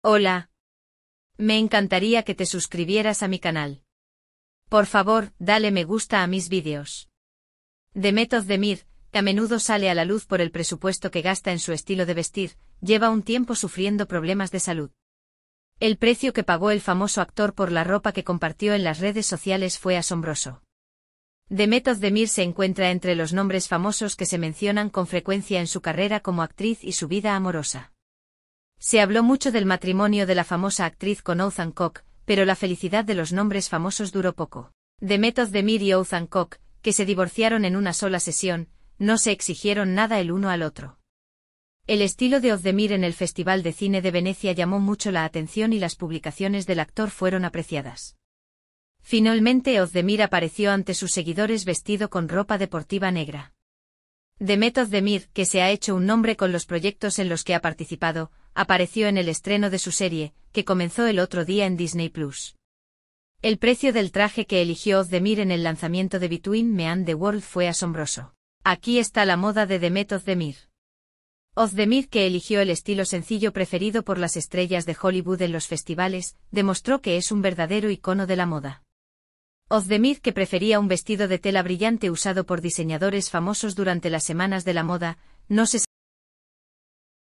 Hola. Me encantaría que te suscribieras a mi canal. Por favor, dale me gusta a mis vídeos. de Mir, que a menudo sale a la luz por el presupuesto que gasta en su estilo de vestir, lleva un tiempo sufriendo problemas de salud. El precio que pagó el famoso actor por la ropa que compartió en las redes sociales fue asombroso. de Mir se encuentra entre los nombres famosos que se mencionan con frecuencia en su carrera como actriz y su vida amorosa. Se habló mucho del matrimonio de la famosa actriz con Ethan pero la felicidad de los nombres famosos duró poco. De Method y Ozan que se divorciaron en una sola sesión, no se exigieron nada el uno al otro. El estilo de Ozdemir en el Festival de Cine de Venecia llamó mucho la atención y las publicaciones del actor fueron apreciadas. Finalmente Ozdemir apareció ante sus seguidores vestido con ropa deportiva negra de Demir, que se ha hecho un nombre con los proyectos en los que ha participado, apareció en el estreno de su serie, que comenzó el otro día en Disney Plus. El precio del traje que eligió Ozdemir en el lanzamiento de Between Me and the World fue asombroso. Aquí está la moda de Demet Demir. Ozdemir, que eligió el estilo sencillo preferido por las estrellas de Hollywood en los festivales, demostró que es un verdadero icono de la moda. Ozdemir que prefería un vestido de tela brillante usado por diseñadores famosos durante las semanas de la moda, no se